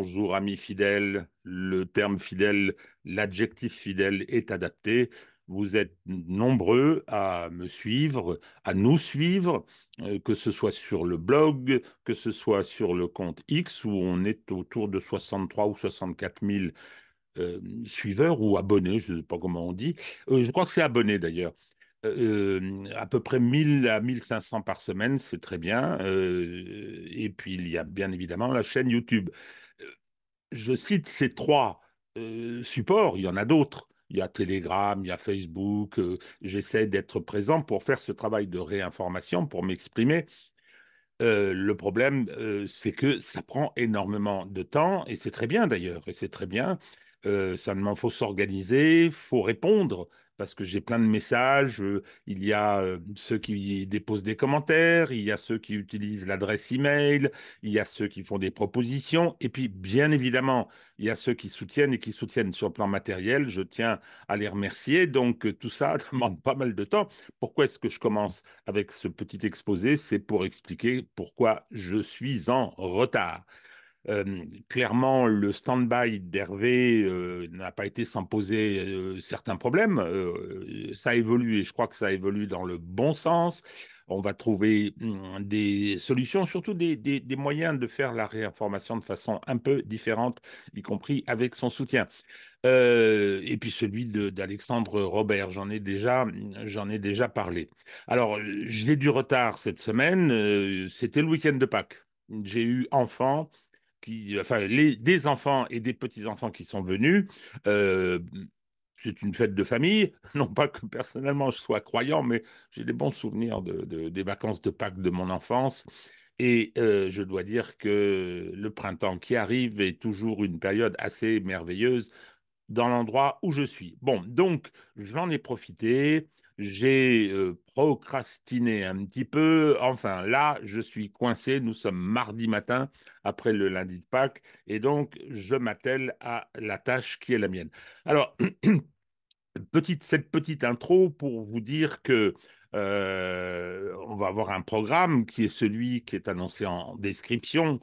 bonjour amis fidèles, le terme fidèle, l'adjectif fidèle est adapté. Vous êtes nombreux à me suivre, à nous suivre, euh, que ce soit sur le blog, que ce soit sur le compte X, où on est autour de 63 ou 64 000 euh, suiveurs ou abonnés, je ne sais pas comment on dit. Euh, je crois que c'est abonnés d'ailleurs. Euh, à peu près 1000 à 1500 par semaine, c'est très bien. Euh, et puis, il y a bien évidemment la chaîne YouTube. Je cite ces trois euh, supports, il y en a d'autres. Il y a Telegram, il y a Facebook. J'essaie d'être présent pour faire ce travail de réinformation, pour m'exprimer. le problème, c'est que ça prend énormément de temps, et c'est très bien d'ailleurs, et c'est très bien. Euh, ça, il faut s'organiser, faut répondre parce que j'ai plein de messages. Euh, il y a euh, ceux qui déposent des commentaires, il y a ceux qui utilisent l'adresse email, il y a ceux qui font des propositions, et puis bien évidemment, il y a ceux qui soutiennent et qui soutiennent sur le plan matériel. Je tiens à les remercier. Donc euh, tout ça demande pas mal de temps. Pourquoi est-ce que je commence avec ce petit exposé C'est pour expliquer pourquoi je suis en retard clairement, le stand-by d'Hervé n'a pas été sans poser certains problèmes. ça évolue et je crois que ça évolue dans le bon sens. On va trouver mmh, des solutions, surtout des, moyens de faire la réinformation de façon un peu différente, y compris avec son soutien. et puis celui d'Alexandre Robert, j'en ai déjà, mmh, j'en ai déjà parlé. Alors j'ai du retard cette semaine. C'était le week-end de Pâques. J'ai eu enfant enfin, des enfants et des petits-enfants qui sont venus. Euh, c'est une fête de famille. Non pas que personnellement je sois croyant, mais j'ai des bons souvenirs des vacances de Pâques de mon enfance. Et euh, je dois dire que le printemps qui arrive est toujours une période assez merveilleuse dans l'endroit où je suis. Bon, donc j'en ai profité j'ai procrastiné un petit peu. Enfin, là, je suis coincé. Nous sommes mardi matin après le lundi de Pâques et donc je m'attelle à la tâche qui est la mienne. Alors, cette petite intro pour vous dire que on va avoir un programme qui est celui qui est annoncé en description,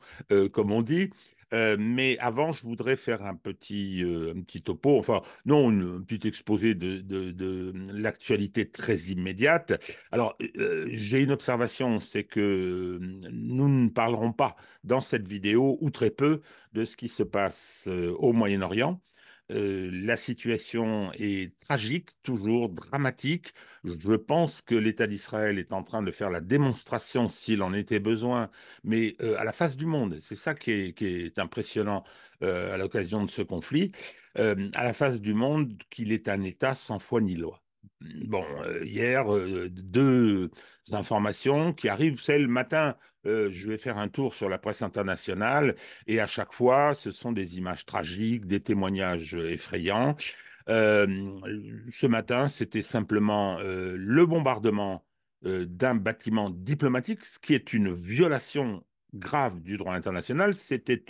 comme on dit, euh, mais avant, je voudrais faire un petit, euh, topo, enfin, non, un petit exposé de, l'actualité très immédiate. Alors, euh, j'ai une observation, c'est que mm, nous ne parlerons pas dans cette vidéo, ou très peu, de ce qui se passe au Moyen-Orient. Euh, la situation est tragique, toujours dramatique. Je pense que l'État d'Israël est en train de faire la démonstration s'il en était besoin, mais euh, à la face du monde. C'est ça qui est, impressionnant euh, à l'occasion de ce conflit. à la face du monde qu'il est un État sans foi ni loi. Bon, hier, deux informations qui arrivent, celle matin euh, je vais faire un tour sur la presse internationale et à chaque fois, ce sont des images tragiques, des témoignages euh, effrayants. Euh, ce matin, c'était simplement le bombardement d'un bâtiment diplomatique, ce qui est une violation grave du droit international. C'était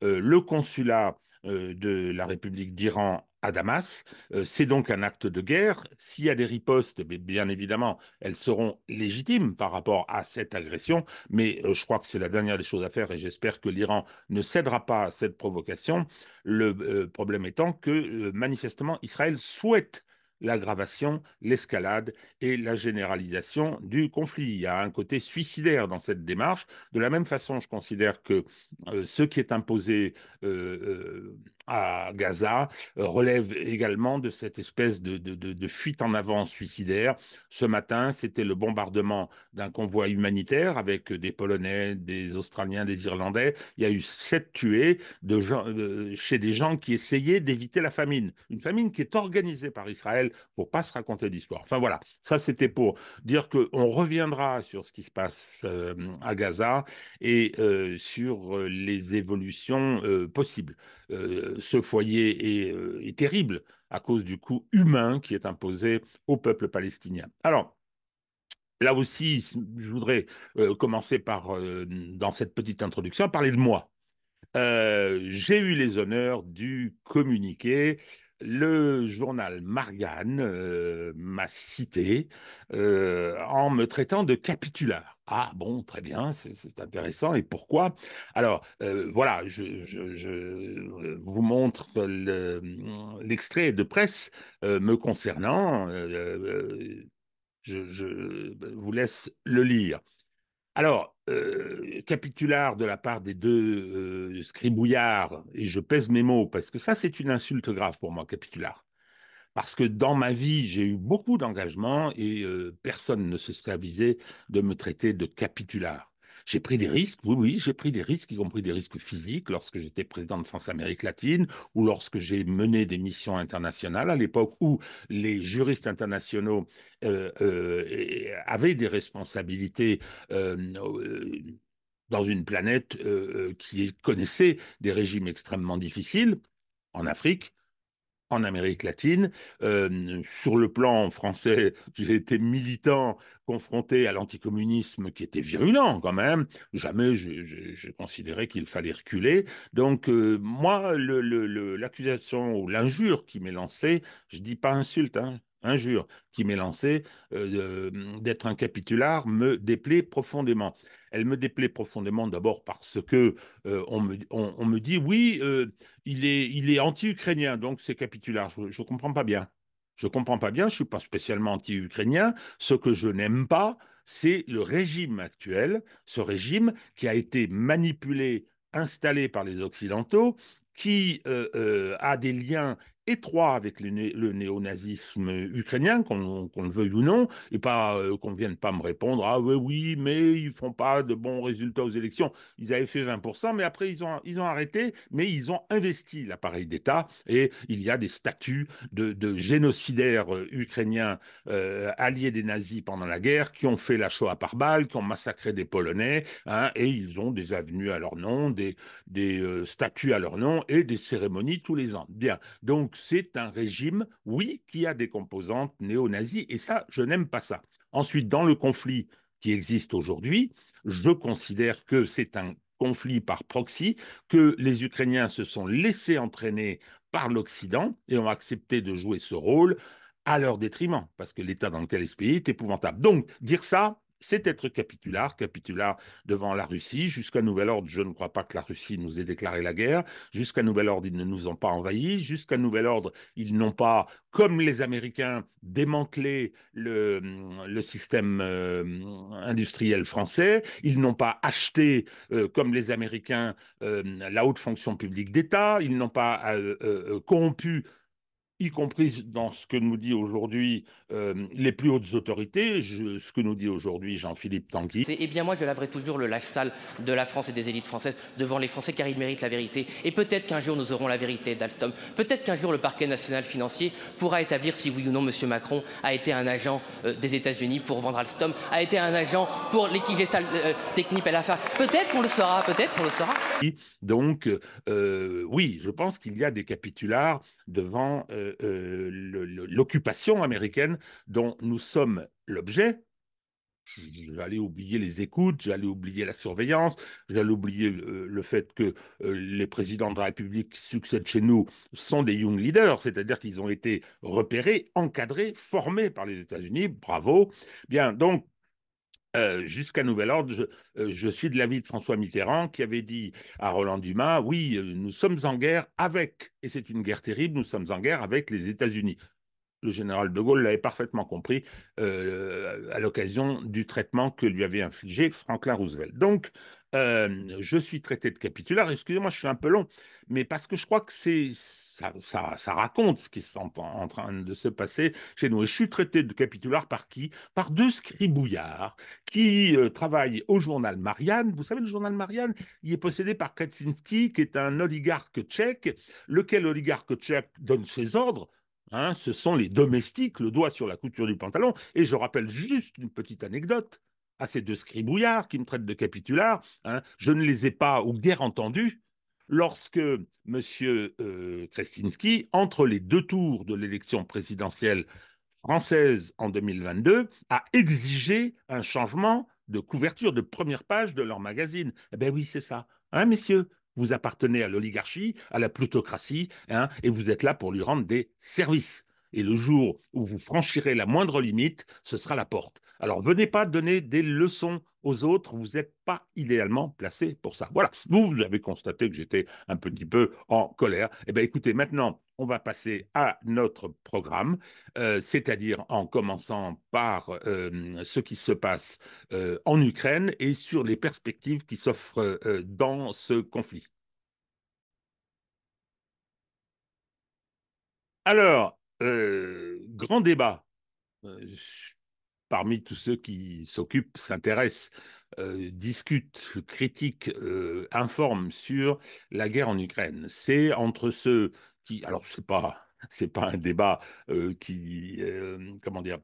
le consulat euh, de la République d'Iran à Damas. Euh, c'est donc un acte de guerre. S'il y a des ripostes, bien évidemment, elles seront légitimes par rapport à cette agression, mais euh, je crois que c'est la dernière des choses à faire et j'espère que l'Iran ne cédera pas à cette provocation. Le problème étant que manifestement, Israël souhaite l'aggravation, l'escalade et la généralisation du conflit. Il y a un côté suicidaire dans cette démarche. De la même façon, je considère que euh, ce qui est imposé euh, euh, à Gaza euh, relève également de cette espèce de, fuite en avant suicidaire. Ce matin, c'était le bombardement d'un convoi humanitaire avec des Polonais, des Australiens, des Irlandais. Il y a eu sept tués de chez des gens qui essayaient d'éviter la famine. Une famine qui est organisée par Israël pour pas se raconter d'histoire. Enfin voilà, ça c'était pour dire qu'on reviendra sur ce qui se passe euh, à Gaza et euh, sur les évolutions possibles ce foyer euh, est, terrible à cause du coût humain qui est imposé au peuple palestinien. Alors, là aussi, je voudrais euh, commencer par, euh, dans cette petite introduction, parler de moi. j'ai eu les honneurs du communiquer le journal Margan euh, m'a cité euh, en me traitant de capitulaire. Ah bon, très bien, c'est intéressant. Et pourquoi Alors, euh, voilà, je, vous montre l'extrait de presse me concernant. je vous laisse le lire. Alors, euh, capitular de la part des deux euh, scribouillards, et je pèse mes mots, parce que ça, c'est une insulte grave pour moi, capitular. Parce que dans ma vie, j'ai eu beaucoup d'engagements et euh, personne ne se serait avisé de me traiter de capitular. J'ai pris des risques, oui, oui, j'ai pris des risques, y compris des risques physiques, lorsque j'étais président de France-Amérique latine ou lorsque j'ai mené des missions internationales, à l'époque où les juristes internationaux euh, euh, avaient des responsabilités. Euh, dans une planète qui connaissait des régimes extrêmement difficiles, en Afrique, en Amérique latine. Euh, sur le plan français, j'ai été militant confronté à l'anticommunisme qui était virulent quand même. Jamais je considérais qu'il fallait reculer. Donc euh, moi, l'accusation ou l'injure qui m'est lancée, je dis pas insulte, hein, injure qui m'est lancée euh, hum, d'être un capitular me déplaît profondément. Elle me déplaît profondément d'abord parce que euh, on, me, dit oui, euh, il est, anti-ukrainien, donc c'est capitular. Je ne comprends pas bien. Je ne comprends pas bien, je suis pas spécialement anti-ukrainien. Ce que je n'aime pas, c'est le régime actuel, ce régime qui a été manipulé, installé par les Occidentaux, qui a des liens étroit avec le, néo-nazisme néonazisme ukrainien, qu'on le veuille ou non, et pas euh, qu'on ne vienne pas me répondre Ah oui, oui, mais ils ne font pas de bons résultats aux élections. Ils avaient fait 20%, mais après, ils ont, ils ont arrêté, mais ils ont investi l'appareil d'État, et il y a des statuts de, génocidaires euh, ukrainiens euh, alliés des nazis pendant la guerre qui ont fait la Shoah par balle, qui ont massacré des Polonais, hein, et ils ont des avenues à leur nom, des, des statues à leur nom, et des cérémonies tous les ans. Bien. Donc, c'est un régime, oui, qui a des composantes néo-nazis, et ça, je n'aime pas ça. Ensuite, dans le conflit qui existe aujourd'hui, je considère que c'est un conflit par proxy, que les Ukrainiens se sont laissés entraîner par l'Occident et ont accepté de jouer ce rôle à leur détriment, parce que l'état dans lequel ils se pays est épouvantable. Donc, dire ça, c'est être capitulaire, capitulaire devant la Russie. Jusqu'à nouvel ordre, je ne crois pas que la Russie nous ait déclaré la guerre. Jusqu'à nouvel ordre, ils ne nous ont pas envahis. Jusqu'à nouvel ordre, ils n'ont pas, comme les Américains, démantelé le, hum, système euh, industriel français. Ils n'ont pas acheté, euh, comme les Américains, euh, la haute fonction publique d'État. Ils n'ont pas corrompu y compris dans ce que nous dit aujourd'hui euh, les plus hautes autorités, ce que nous dit aujourd'hui Jean-Philippe Tanguy. Eh bien moi je laverai toujours le lave sale de la France et des élites françaises devant les Français car ils méritent la vérité. Et peut-être qu'un jour nous aurons la vérité d'Alstom. Peut-être qu'un jour le parquet national financier pourra établir si oui ou non M. Macron a été un agent euh, des États-Unis pour vendre Alstom, a été un agent pour léquigé euh, technique à fin. Peut-être qu'on le saura, peut-être qu'on le saura. Donc euh, oui, je pense qu'il y a des capitulars devant l'occupation américaine dont nous sommes l'objet, J'allais oublier les écoutes, j'allais oublier la surveillance, j'allais oublier le, fait que euh, les présidents de la République qui succèdent chez nous sont des young leaders, c'est-à-dire qu'ils ont été repérés, encadrés, formés par les États-Unis. Bravo. Bien, donc euh, jusqu'à nouvel ordre, euh, je, suis de l'avis de François Mitterrand qui avait dit à Roland Dumas, oui, euh, nous sommes en guerre avec, et c'est une guerre terrible, nous sommes en guerre avec les États-Unis le général de Gaulle l'avait parfaitement compris euh, à l'occasion du traitement que lui avait infligé Franklin Roosevelt. Donc, euh, je suis traité de capitulaire. Excusez-moi, je suis un peu long, mais parce que je crois que c'est ça, raconte ce qui est en, train de se passer chez nous. Et je suis traité de capitulaire par qui Par deux scribouillards qui euh, travaillent au journal Marianne. Vous savez, le journal Marianne, il est possédé par Kaczynski, qui est un oligarque tchèque, lequel oligarque tchèque donne ses ordres Hein, ce sont les domestiques, le doigt sur la couture du pantalon. Et je rappelle juste une petite anecdote à ah, ces deux scribouillards qui me traitent de capitulaire. Hein, je ne les ai pas ou guère entendus lorsque M. Euh, Krestinsky, entre les deux tours de l'élection présidentielle française en 2022, a exigé un changement de couverture de première page de leur magazine. Eh bien oui, c'est ça. Hein, messieurs vous appartenez à l'oligarchie, à la plutocratie, hein, et vous êtes là pour lui rendre des services. Et le jour où vous franchirez la moindre limite, ce sera la porte. Alors venez pas donner des leçons aux autres, vous n'êtes pas idéalement placé pour ça. Voilà, vous, avez constaté que j'étais un petit peu en colère. Eh bien écoutez, maintenant, on va passer à notre programme, euh, c'est-à-dire en commençant par euh, ce qui se passe euh, en Ukraine et sur les perspectives qui s'offrent dans ce conflit. Alors, euh, grand débat euh, parmi tous ceux qui s'occupent, s'intéressent, euh, discutent, critiquent, informent sur la guerre en Ukraine. C'est entre ceux qui, alors ce pas c'est pas un débat qui comment dire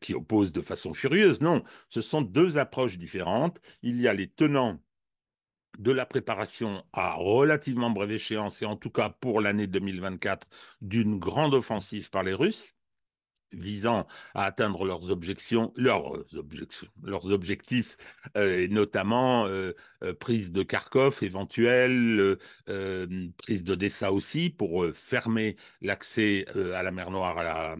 qui oppose de façon furieuse. Non, ce sont deux approches différentes. Il y a les tenants de la préparation à relativement brève échéance, et en tout cas pour l'année 2024, d'une grande offensive par les Russes visant à atteindre leurs, objections, leurs, objections, leurs objectifs, euh, et notamment euh, euh, prise de Kharkov éventuelle, prise d'Odessa aussi, pour fermer l'accès à la mer Noire à la,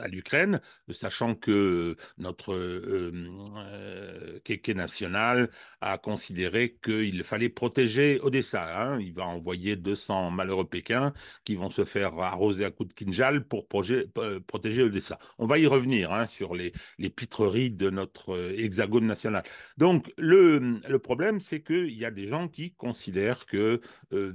à l'Ukraine, sachant que euh, notre euh, euh, Kéké national a considéré qu'il fallait protéger Odessa. Hein. Il va envoyer 200 malheureux Pékins qui vont se faire arroser à coups de kinjal pour euh, protéger, Odessa. On va y revenir hein, sur les, pitreries de notre hexagone national. Donc le, problème, c'est qu'il y a des gens qui considèrent que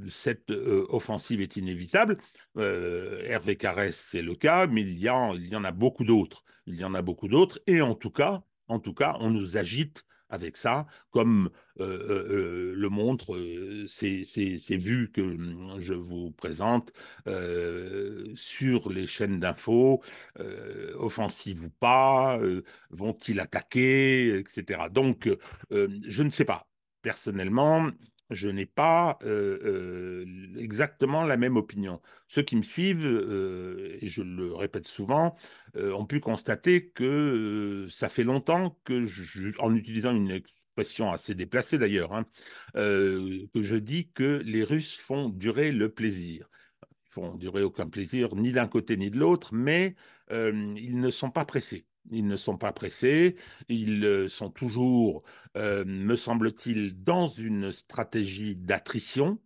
cette offensive est inévitable. Euh, Hervé Carès, c'est le cas, mais il y, en, a beaucoup d'autres. Il y en a beaucoup d'autres. Et en tout cas, en tout cas, on nous agite avec ça, comme euh, euh, le montrent ces, ces, vues que hum, je vous présente sur les chaînes d'infos, offensives ou pas, vont-ils attaquer, etc. Donc, je ne sais pas. Personnellement, je n'ai pas euh, euh, exactement la même opinion. Ceux qui me suivent, euh, et je le répète souvent, ont pu constater que ça fait longtemps que, en utilisant une expression assez déplacée d'ailleurs, hein, que je dis que les Russes font durer le plaisir. Ils font durer aucun plaisir, ni d'un côté ni de l'autre, mais ils ne sont pas pressés. Ils ne sont pas pressés, ils euh, sont toujours, euh, me semble-t-il, dans une stratégie d'attrition,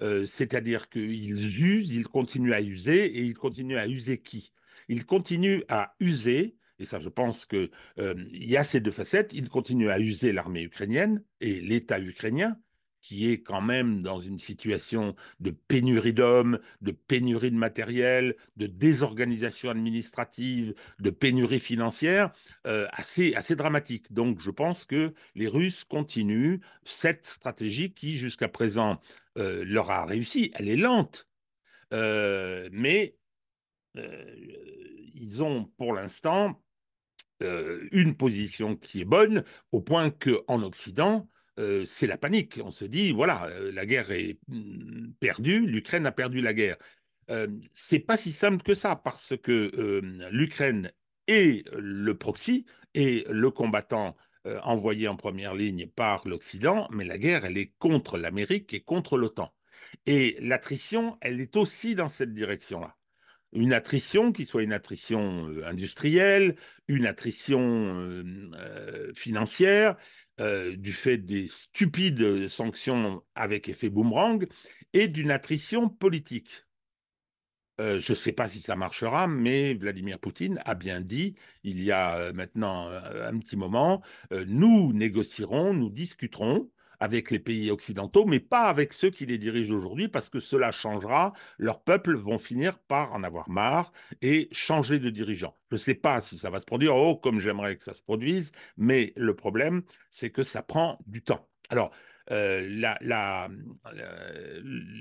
euh, c'est-à-dire qu'ils usent, ils continuent à user, et ils continuent à user qui Ils continuent à user, et ça je pense qu'il il y a ces deux facettes, ils continuent à user l'armée ukrainienne et l'État ukrainien, qui est quand même dans une situation de pénurie d'hommes, de pénurie de matériel, de désorganisation administrative, de pénurie financière, euh, assez, assez dramatique. Donc je pense que les Russes continuent cette stratégie qui, jusqu'à présent, euh, leur a réussi. Elle est lente, euh, mais ils ont pour l'instant une position qui est bonne, au point qu'en Occident, c'est la panique. On se dit, voilà, la guerre est mmh, perdue, l'Ukraine a perdu la guerre. c'est pas si simple que ça, parce que l'Ukraine est le proxy et le combattant envoyé en première ligne par l'Occident, mais la guerre, elle est contre l'Amérique et contre l'OTAN. Et l'attrition, elle est aussi dans cette direction-là une attrition qui soit une attrition industrielle, une attrition financière, euh, du fait des stupides euh, sanctions avec effet boomerang et d'une attrition politique. Euh, je ne sais pas si ça marchera, mais Vladimir Poutine a bien dit, il y a maintenant un petit moment, nous négocierons, nous discuterons, avec les pays occidentaux, mais pas avec ceux qui les dirigent aujourd'hui, parce que cela changera. Leurs peuples vont finir par en avoir marre et changer de dirigeant. Je ne sais pas si ça va se produire, oh, comme j'aimerais que ça se produise, mais le problème, c'est que ça prend du temps. Alors, euh, euh,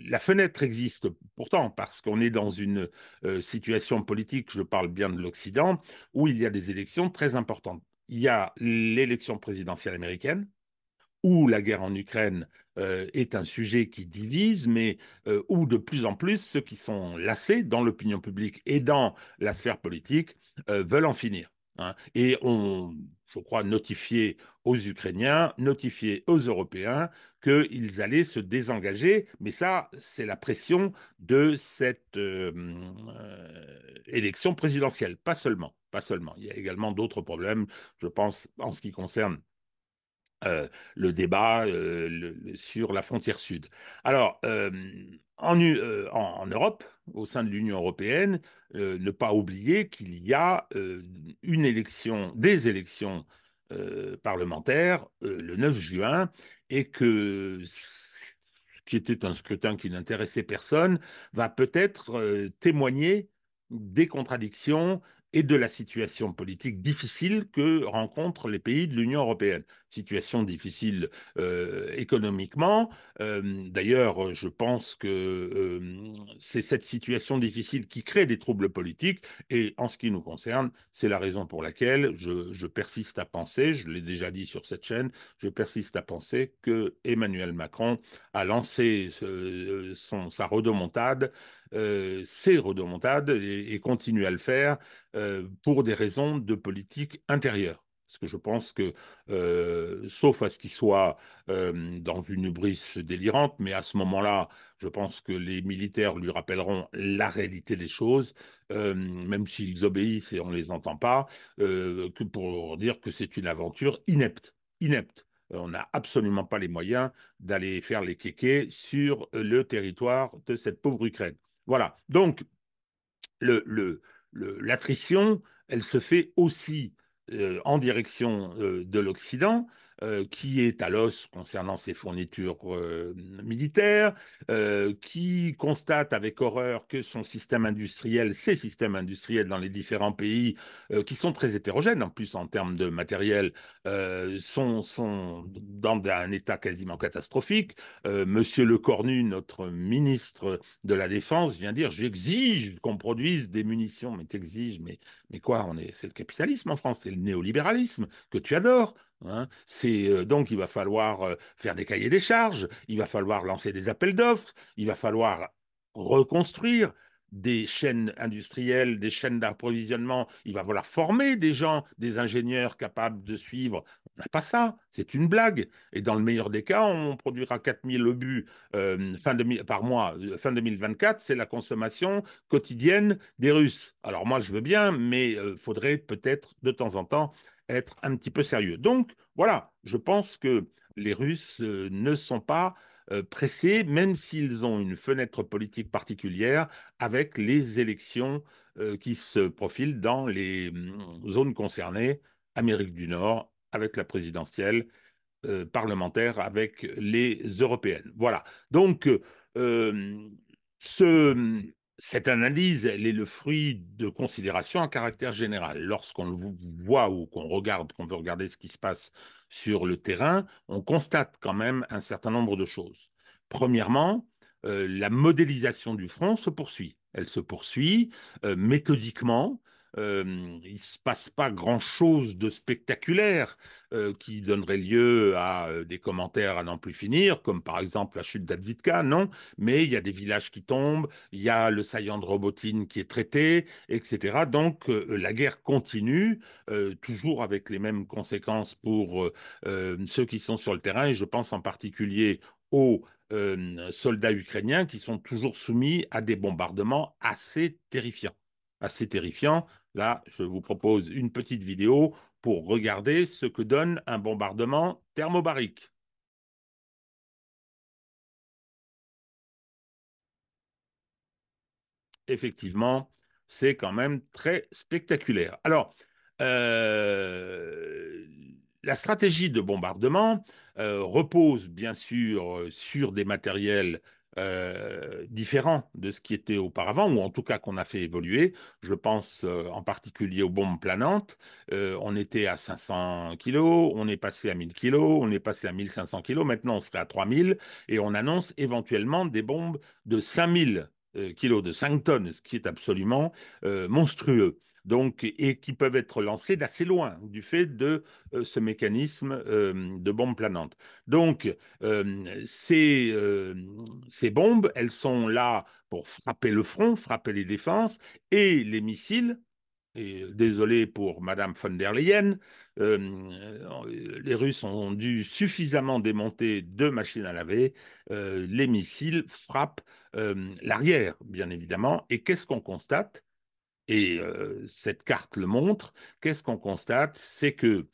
la, fenêtre existe pourtant parce qu'on est dans une euh, situation politique, je parle bien de l'Occident, où il y a des élections très importantes. Il y a l'élection présidentielle américaine où la guerre en Ukraine euh, est un sujet qui divise, mais euh, où de plus en plus ceux qui sont lassés dans l'opinion publique et dans la sphère politique euh, veulent en finir. Hein. Et on, je crois, notifié aux Ukrainiens, notifié aux Européens qu'ils allaient se désengager, mais ça, c'est la pression de cette élection présidentielle, pas seulement, pas seulement. Il y a également d'autres problèmes, je pense, en ce qui concerne euh, le débat euh, sur la frontière sud. Alors, euh, en, en, Europe, au sein de l'Union européenne, ne pas oublier qu'il y a une élection, des élections parlementaires le 9 juin et que ce qui était un scrutin qui n'intéressait personne va peut-être témoigner des contradictions et de la situation politique difficile que rencontrent les pays de l'Union européenne. Situation difficile euh, économiquement. Euh, d'ailleurs, je pense que euh, c'est cette situation difficile qui crée des troubles politiques. Et en ce qui nous concerne, c'est la raison pour laquelle je, persiste à penser, je l'ai déjà dit sur cette chaîne, je persiste à penser que Emmanuel Macron a lancé son, sa redemontade, euh, c'est ses et, continue à le faire euh, pour des raisons de politique intérieure. Parce que je pense que, euh, sauf à ce qu'il soit dans une brise délirante, mais à ce moment-là, je pense que les militaires lui rappelleront la réalité des choses, même s'ils obéissent et on ne les entend pas, que pour dire que c'est une aventure inepte. Inepte on n'a absolument pas les moyens d'aller faire les kékés sur le territoire de cette pauvre Ukraine. Voilà. Donc, l'attrition, elle se fait aussi euh, en direction euh, de l'Occident, qui est à l'os concernant ses fournitures militaires, qui constate avec horreur que son système industriel, ses systèmes industriels dans les différents pays, qui sont très hétérogènes en plus en termes de matériel, sont, dans un état quasiment catastrophique. Monsieur Le Cornu, notre ministre de la Défense, vient dire j'exige qu'on produise des munitions, mais t'exiges, mais, mais quoi, on est, c'est le capitalisme en France, c'est le néolibéralisme que tu adores. Hein. c'est euh, donc il va falloir euh, faire des cahiers des charges, il va falloir lancer des appels d'offres, il va falloir reconstruire des chaînes industrielles, des chaînes d'approvisionnement, il va falloir former des gens, des ingénieurs capables de suivre. On n'a pas ça, c'est une blague. Et dans le meilleur des cas, on produira 4000 obus euh, fin de, par mois. Fin 2024, c'est la consommation quotidienne des Russes. Alors moi, je veux bien, mais il faudrait peut-être de temps en temps être un petit peu sérieux. Donc voilà, je pense que les Russes euh, ne sont pas euh, pressés, même s'ils ont une fenêtre politique particulière avec les élections euh, qui se profilent dans les mm, zones concernées, Amérique du Nord avec la présidentielle, parlementaire avec les européennes. Voilà. Donc, ce, cette analyse, elle est le fruit de considérations à caractère général. Lorsqu'on voit ou qu'on regarde, qu'on veut regarder ce qui se passe sur le terrain, on constate quand même un certain nombre de choses. Premièrement, euh, la modélisation du front se poursuit. Elle se poursuit euh, méthodiquement il ne se passe pas grand-chose de spectaculaire qui donnerait lieu à des commentaires à n'en plus finir, comme par exemple la chute d'Advitka, non, mais il y a des villages qui tombent, il y a le saillant de Robotine qui est traité, etc. Donc la guerre continue, toujours avec les mêmes conséquences pour ceux qui sont sur le terrain, et je pense en particulier aux soldats ukrainiens qui sont toujours soumis à des bombardements assez terrifiants assez terrifiant. Là, je vous propose une petite vidéo pour regarder ce que donne un bombardement thermobarique. Effectivement, c'est quand même très spectaculaire. Alors, euh, la stratégie de bombardement euh, repose bien sûr euh, sur des matériels euh, différent de ce qui était auparavant, ou en tout cas qu'on a fait évoluer. Je pense euh, en particulier aux bombes planantes. Euh, on était à 500 kg, on est passé à 1000 kg, on est passé à 1500 kg, maintenant on serait à 3000, et on annonce éventuellement des bombes de 5000 kg, de 5 tonnes, ce qui est absolument monstrueux donc, et qui peuvent être lancées d'assez loin du fait de euh, ce mécanisme euh, de bombe planante. Donc, euh, ces, bombes, elles sont là pour frapper le front, frapper les défenses, et les missiles, et désolé pour Madame von der Leyen, les Russes ont dû suffisamment démonter deux machines à laver. les missiles frappent l'arrière, bien évidemment. Et qu'est-ce qu'on constate et cette carte le montre, qu'est-ce qu'on constate C'est que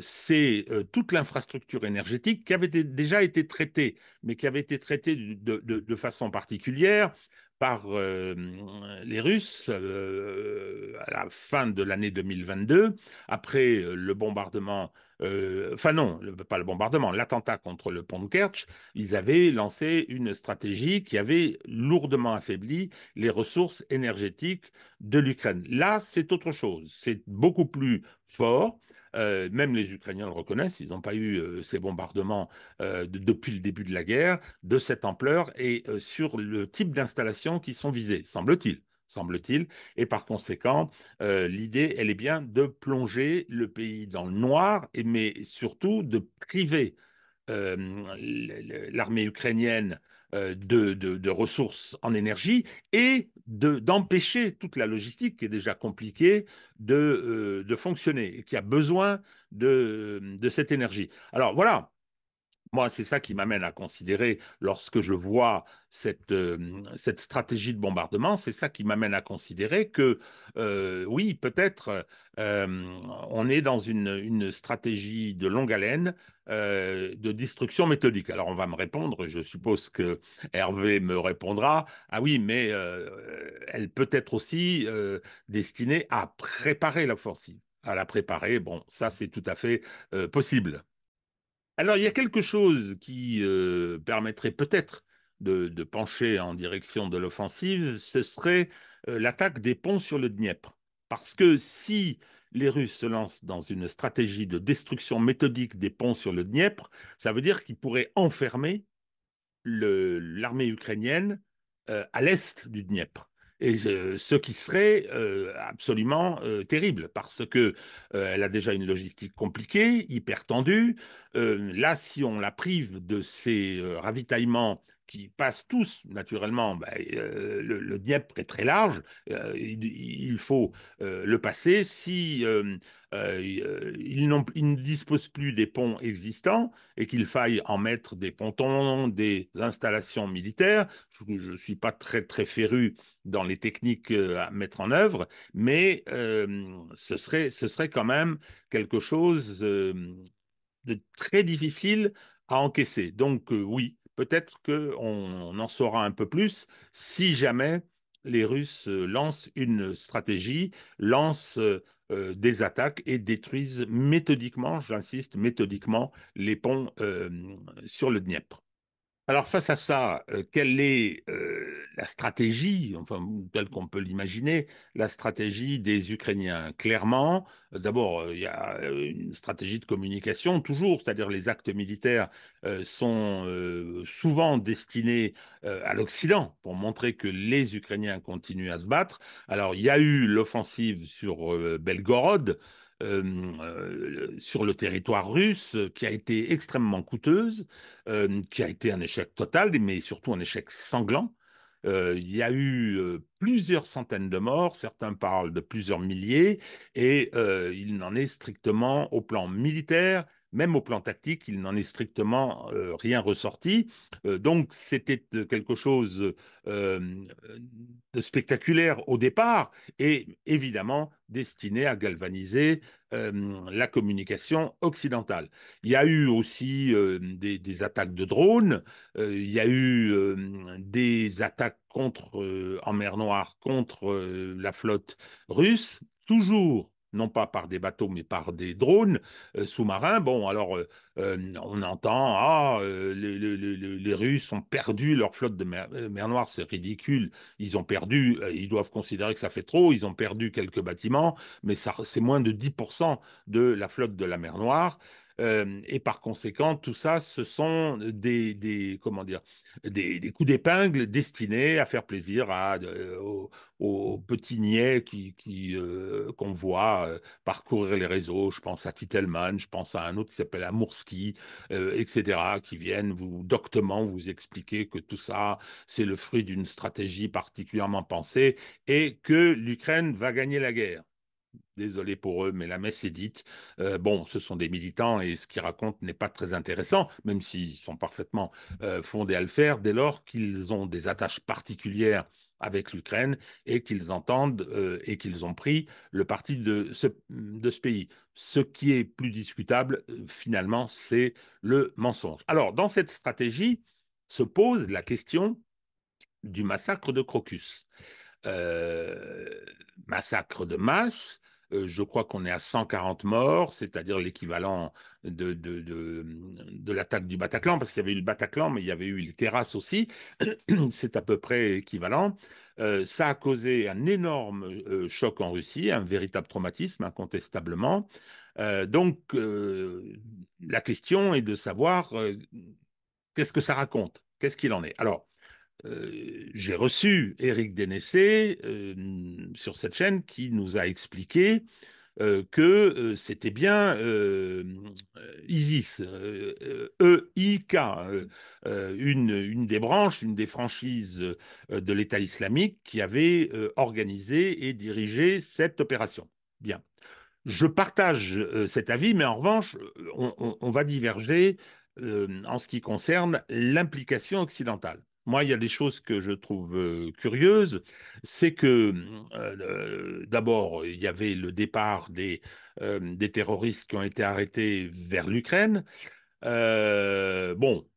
c'est toute l'infrastructure énergétique qui avait déjà été traitée, mais qui avait été traitée de, de façon particulière par les Russes à la fin de l'année 2022, après le bombardement euh, enfin non, pas le bombardement, l'attentat contre le pont de Kerch, ils avaient lancé une stratégie qui avait lourdement affaibli les ressources énergétiques de l'Ukraine. Là, c'est autre chose, c'est beaucoup plus fort. Euh, même les Ukrainiens le reconnaissent, ils n'ont pas eu euh, ces bombardements depuis le début de la guerre de cette ampleur et sur le type d'installations qui sont visées, semble-t-il semble-t-il. Et par conséquent, euh, l'idée, elle est bien de plonger le pays dans le noir, et, mais surtout de priver euh, l'armée ukrainienne euh, de, ressources en énergie et d'empêcher toute la logistique qui est déjà compliquée de, fonctionner, qui a besoin de, cette énergie. Alors voilà, moi, c'est ça qui m'amène à considérer, lorsque je vois cette, euh, stratégie de bombardement, c'est ça qui m'amène à considérer que, euh, oui, peut-être, euh, on est dans une, stratégie de longue haleine de destruction méthodique. Alors, on va me répondre, je suppose que Hervé me répondra, ah oui, mais elle peut être aussi destinée à préparer l'offensive à la préparer. Bon, ça, c'est tout à fait possible. Alors, il y a quelque chose qui euh, permettrait peut-être de, pencher en direction de l'offensive, ce serait euh, l'attaque des ponts sur le Dniepr. Parce que si les Russes se lancent dans une stratégie de destruction méthodique des ponts sur le Dniepr, ça veut dire qu'ils pourraient enfermer l'armée ukrainienne euh, à l'est du Dniepr. Euh, ce qui serait euh, absolument euh, terrible parce que elle a déjà une logistique compliquée, hyper tendue. là, si on la prive de ses ravitaillements qui passent tous, naturellement, ben, euh, le, le, est très large, euh, il, faut euh, le passer. Si ils, ne disposent plus des ponts existants et qu'il faille en mettre des pontons, des installations militaires, je ne suis pas très, très féru dans les techniques à mettre en œuvre, mais ce, serait, ce serait quand même quelque chose de très difficile à encaisser. Donc oui, peut-être qu'on on en saura un peu plus si jamais les Russes euh, lancent une stratégie, lancent euh, euh, des attaques et détruisent méthodiquement, j'insiste, méthodiquement les ponts sur le Dniepr. Alors face à ça, euh, quelle est euh, la stratégie, enfin telle qu'on peut l'imaginer, la stratégie des Ukrainiens Clairement, euh, d'abord il y a une stratégie de communication toujours, c'est-à-dire les actes militaires sont souvent destinés à l'Occident pour montrer que les Ukrainiens continuent à se battre. Alors il y a eu l'offensive sur Belgorod sur le territoire russe, qui a été extrêmement coûteuse, qui a été un échec total, mais surtout un échec sanglant. il y a eu plusieurs centaines de morts, certains parlent de plusieurs milliers, et il n'en est strictement au plan militaire même au plan tactique, il n'en est strictement euh, rien ressorti. Euh, donc c'était euh, quelque chose de spectaculaire au départ et évidemment destiné à galvaniser la communication occidentale. Il y a eu aussi des, attaques de drones, il y a eu des attaques en mer Noire contre la flotte russe, toujours non pas par des bateaux, mais par des drones euh, sous-marins. Bon, alors euh, euh, on entend, ah, les, les, les, Russes ont perdu leur flotte de mer, Noire, c'est ridicule, ils ont perdu, ils doivent considérer que ça fait trop, ils ont perdu quelques bâtiments, mais c'est moins de 10% de la flotte de la mer Noire. et par conséquent, tout ça, ce sont des, des comment dire, des, coups d'épingle destinés à faire plaisir euh, aux, petits niais euh, qu'on voit euh, parcourir les réseaux. Je pense à Titelman, je pense à un autre qui s'appelle Amourski, etc., qui viennent vous doctement vous expliquer que tout ça, c'est le fruit d'une stratégie particulièrement pensée et que l'Ukraine va gagner la guerre. Désolé pour eux, mais la messe est dite. Euh, bon, ce sont des militants et ce qu'ils racontent n'est pas très intéressant, même s'ils sont parfaitement euh, fondés à le faire, dès lors qu'ils ont des attaches particulières avec l'Ukraine et qu'ils entendent euh, et qu'ils ont pris le parti de ce pays. Ce qui est plus discutable, finalement, c'est le mensonge. Alors, dans cette stratégie se pose la question du massacre de Crocus. massacre de masse euh, je crois qu'on est à 140 morts, c'est-à-dire l'équivalent de, de, de, l'attaque du Bataclan, parce qu'il y avait eu le Bataclan, mais il y avait eu les terrasses aussi. C'est à peu près équivalent. Euh, ça a causé un énorme euh, choc en Russie, un véritable traumatisme, incontestablement. donc, la question est de savoir qu'est-ce que ça raconte, qu'est-ce qu'il en est. Alors, euh, j'ai reçu Eric Dénessé euh, sur cette chaîne qui nous a expliqué euh, que c'était bien ISIS, e EIK, une, une, des branches, une des franchises de l'État islamique qui avait organisé et dirigé cette opération. Bien. Je partage cet avis, mais en revanche, on va diverger en ce qui concerne l'implication occidentale. Moi, il y a des choses que je trouve curieuses. C'est que, mmh, d'abord, il y avait le départ des, terroristes qui ont été arrêtés vers l'Ukraine. bon,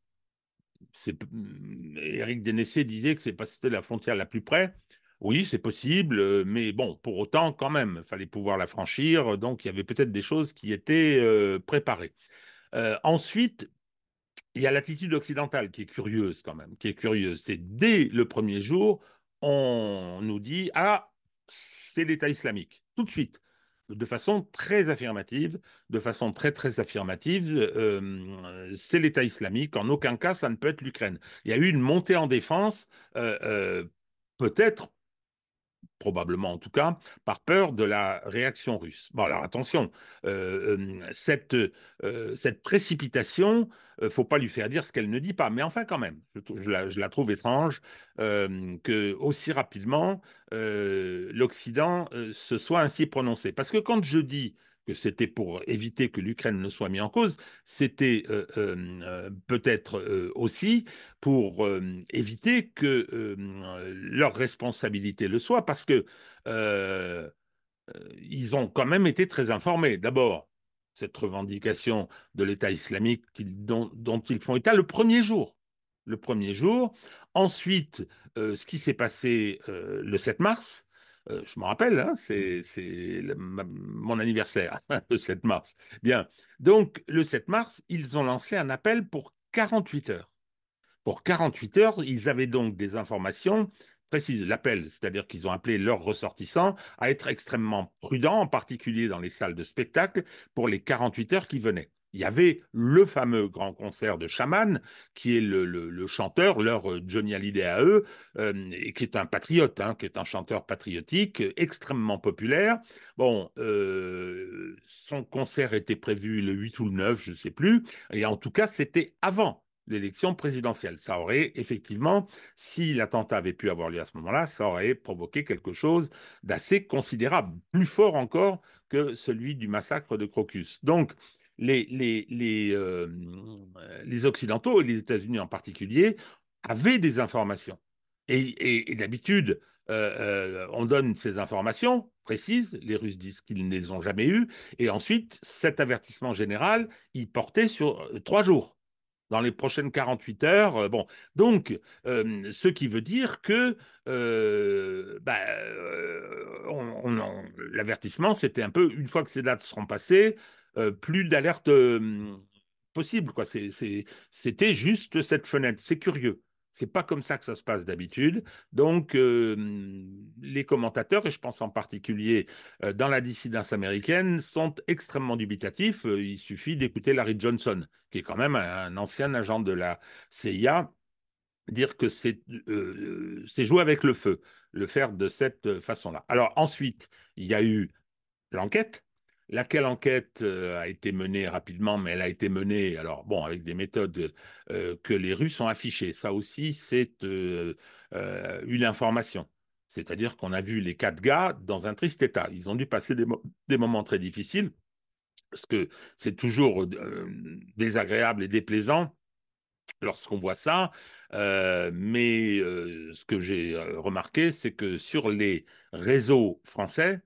Eric mmh, Dénessé disait que c'était la frontière la plus près. Oui, c'est possible, mais bon, pour autant, quand même, il fallait pouvoir la franchir. Donc, il y avait peut-être des choses qui étaient préparées. ensuite, il y a l'attitude occidentale qui est curieuse quand même, qui est curieuse. C'est dès le premier jour, on nous dit ah c'est l'État islamique tout de suite, de façon très affirmative, de façon très très affirmative, euh, c'est l'État islamique. En aucun cas, ça ne peut être l'Ukraine. Il y a eu une montée en défense, euh, euh, peut-être probablement en tout cas, par peur de la réaction russe. Bon, alors attention, euh, euh, cette, euh, cette précipitation, ne euh, faut pas lui faire dire ce qu'elle ne dit pas, mais enfin quand même, je, la, trouve étrange euh, que aussi rapidement l'Occident se soit ainsi prononcé. Parce que quand je dis que c'était pour éviter que l'Ukraine ne soit mise en cause, c'était euh, euh, euh, peut-être aussi pour éviter que leur responsabilité le soit, parce que ils ont quand même été très informés. D'abord, cette revendication de l'État islamique dont, ils font état le premier jour le premier jour. Ensuite, ce qui s'est passé le 7 mars, euh, je m'en rappelle, hein, c'est mon anniversaire, hein, le 7 mars. Bien, donc le 7 mars, ils ont lancé un appel pour 48 heures. Pour 48 heures, ils avaient donc des informations précises. L'appel, c'est-à-dire qu'ils ont appelé leurs ressortissants à être extrêmement prudents, en particulier dans les salles de spectacle, pour les 48 heures qui venaient il y avait le fameux grand concert de Chaman, qui est le, chanteur, leur euh, Johnny Hallyday à eux, euh, et qui est un patriote, hein, qui est un chanteur patriotique euh, extrêmement populaire. Bon, son concert était prévu le 8 ou le 9, je ne sais plus, et en tout cas, c'était avant l'élection présidentielle. Ça aurait effectivement, si l'attentat avait pu avoir lieu à ce moment-là, ça aurait provoqué quelque chose d'assez considérable, plus fort encore que celui du massacre de Crocus. Donc, euh, les, Occidentaux, et les États-Unis en particulier, avaient des informations. Et, d'habitude, euh, euh, on donne ces informations précises, les Russes disent qu'ils ne les ont jamais eues, et ensuite, cet avertissement général, il portait sur trois jours dans les prochaines 48 heures. bon, donc, ce qui veut dire que bah, l'avertissement, c'était un peu une fois que ces dates seront passées, euh, plus d'alerte euh, possible. Quoi. c'était juste cette fenêtre. C'est curieux. C'est pas comme ça que ça se passe d'habitude. Donc, euh, les commentateurs, et je pense en particulier dans la dissidence américaine, sont extrêmement dubitatifs. il suffit d'écouter Larry Johnson, qui est quand même un, un ancien agent de la CIA, dire que c'est jouer avec le feu, le faire de cette façon-là. Alors ensuite, il y a eu l'enquête laquelle enquête euh, a été menée rapidement, mais elle a été menée, alors bon, avec des méthodes euh, que les Russes ont affichées. Ça aussi, c'est euh, une information. C'est-à-dire qu'on a vu les quatre gars dans un triste état. Ils ont dû passer des, moments très difficiles, parce que c'est toujours désagréable et déplaisant lorsqu'on voit ça. mais ce que j'ai remarqué, c'est que sur les réseaux français,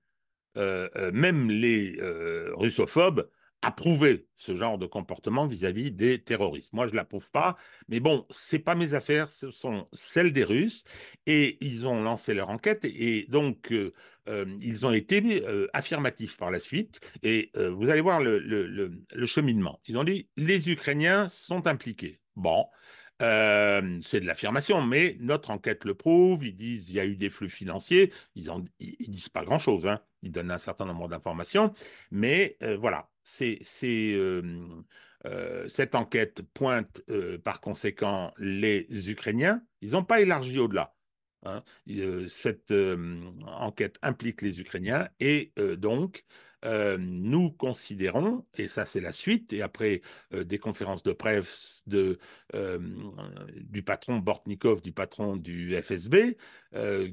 euh, euh, même les euh, russophobes approuvaient ce genre de comportement vis-à-vis des terroristes. Moi, je ne l'approuve pas, mais bon, ce n'est pas mes affaires, ce sont celles des Russes, et ils ont lancé leur enquête, et donc ils ont été affirmatifs par la suite, et vous allez voir le, le, cheminement. Ils ont dit, les Ukrainiens sont impliqués. Bon, euh, c'est de l'affirmation, mais notre enquête le prouve. Ils disent qu'il y a eu des flux financiers. Ils ne ils disent pas grand-chose. Hein. Ils donnent un certain nombre d'informations. Mais euh, voilà, c'est, euh, cette enquête pointe par conséquent les Ukrainiens. Ils n'ont pas élargi au-delà. Hein. Cette enquête implique les Ukrainiens et donc euh, nous considérons, et ça c'est la suite, et après euh, des conférences de presse de, euh, du patron Bortnikov, du patron du FSB,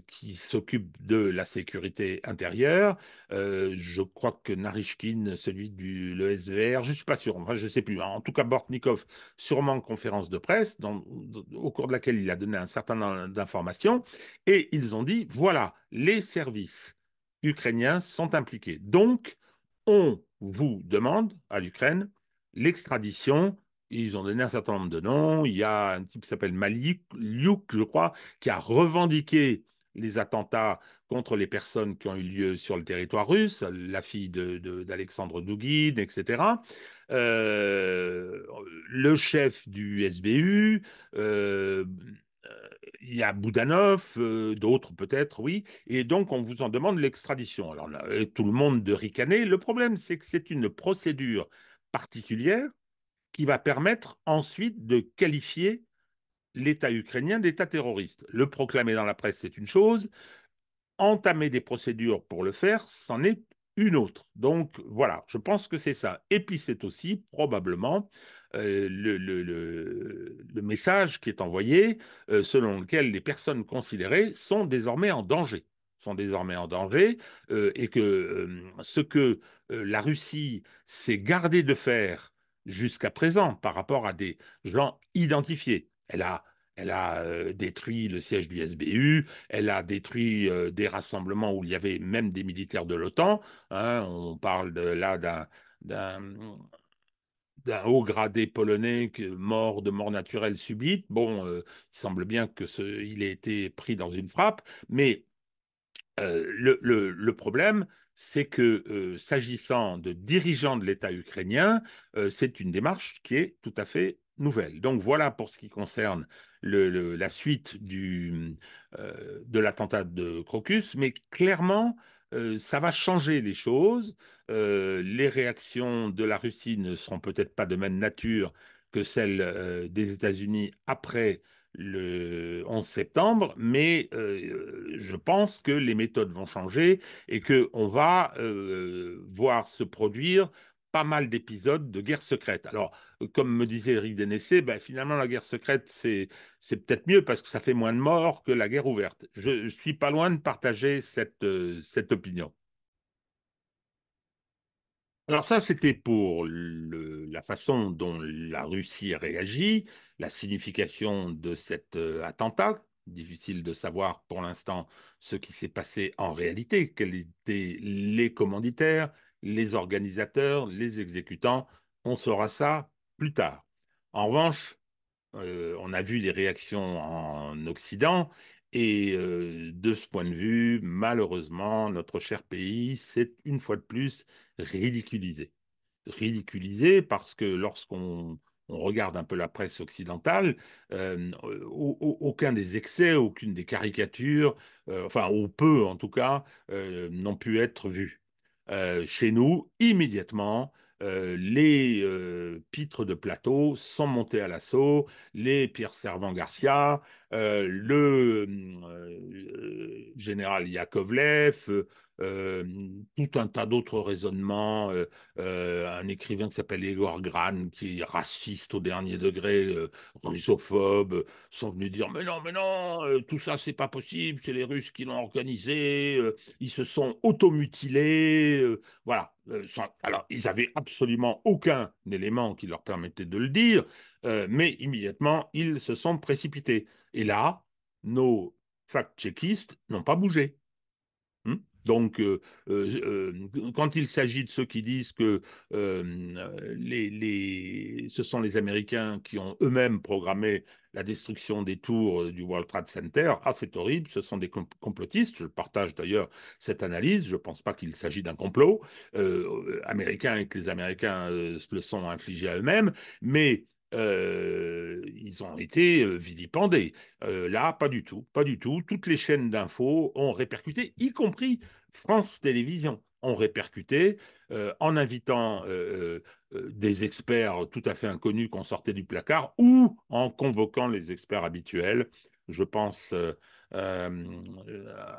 qui s'occupe de la sécurité intérieure, je crois que Narishkin, celui du le SVR, je ne suis pas sûr, enfin, je ne sais plus, hein. en tout cas Bortnikov, sûrement conférence de presse, au cours de laquelle il a donné un certain nombre d'informations, et ils ont dit, voilà, les services ukrainiens sont impliqués. Donc, on vous demande à l'Ukraine l'extradition. Ils ont donné un certain nombre de noms. Il y a un type qui s'appelle Malik Lyuk, je crois, qui a revendiqué les attentats contre les personnes qui ont eu lieu sur le territoire russe, la fille d'Alexandre de, etc. Euh, le chef du SBU, euh, il y a Boudanov, euh, d'autres peut-être, oui, et donc on vous en demande l'extradition. Alors euh, tout le monde de ricaner. Le problème, c'est que c'est une procédure particulière qui va permettre ensuite de qualifier l'État ukrainien d'État terroriste. Le proclamer dans la presse, c'est une chose. Entamer des procédures pour le faire, c'en est une autre. Donc voilà, je pense que c'est ça. Et puis c'est aussi probablement euh, le, le, le, message qui est envoyé euh, selon lequel les personnes considérées sont désormais en danger, sont désormais en danger, euh, et que ce que la Russie s'est gardée de faire jusqu'à présent par rapport à des gens identifiés, elle a elle a détruit le siège du SBU, elle a détruit des rassemblements où il y avait même des militaires de l'OTAN. Hein, on parle de, là d'un d'un haut gradé polonais euh, mort de mort naturelle subite. Bon, euh, il semble bien que ait été pris dans une frappe, mais euh, le, problème, c'est que s'agissant de dirigeants de l'État ukrainien, c'est une démarche qui est tout à fait nouvelle. Donc voilà pour ce qui concerne la suite de l'attentat de Crocus, mais clairement, ça va changer les choses. les réactions de la Russie ne seront peut-être pas de même nature que celles des États-Unis après le 11 septembre, mais je pense que les méthodes vont changer et qu'on va voir se produire pas mal d'épisodes de guerre secrète. Alors, euh, comme me disait Eric Dénessé, ben, finalement, la guerre secrète, c'est peut-être mieux parce que ça fait moins de morts que la guerre ouverte. Je ne suis pas loin de partager cette, euh, cette opinion. Alors ça, c'était pour la façon dont la Russie réagit, la signification de cet euh, attentat. Difficile de savoir pour l'instant ce qui s'est passé en réalité, quels étaient les commanditaires, les organisateurs, les exécutants. On saura ça plus tard. En revanche, euh, on a vu les réactions en Occident et euh, de ce point de vue, malheureusement, notre cher pays s'est une fois de plus ridiculisé. Ridiculisé parce que lorsqu'on regarde un peu la presse occidentale, euh, aucun des excès, aucune des caricatures, enfin, ou peu en tout cas, n'ont pu être vus. Euh, chez nous, immédiatement, euh, les euh, pitres de plateau sont montés à l'assaut, les pires Servant Garcia, le général Yakovlev, euh, tout un tas d'autres raisonnements. Euh, euh, un écrivain qui s'appelle Igor Gran, qui est raciste au dernier degré, ah russophobe, sont venus dire Mais non, mais non, tout ça, c'est pas possible, c'est les Russes qui l'ont organisé, ils se sont automutilés. voilà. alors, ils n'avaient absolument aucun élément qui leur permettait de le dire, mais immédiatement, ils se sont précipités. Et là, nos fact-checkistes n'ont pas bougé. Hmm donc, euh, euh, euh, quand il s'agit de ceux qui disent que les, les, ce sont les Américains qui ont eux-mêmes programmé la destruction des tours du World Trade Center, ah c'est horrible, ce sont des complotistes, je partage d'ailleurs cette analyse, je ne pense pas qu'il s'agit d'un complot américain et que les Américains le sont infligés à eux-mêmes, mais ils ont été vilipendés. là, pas du tout, pas du tout. Toutes les chaînes d'infos ont répercuté, y compris France Télévisions ont répercuté euh, en invitant euh, euh, des experts tout à fait inconnus qu'on sortait du placard ou en convoquant les experts habituels. Je pense à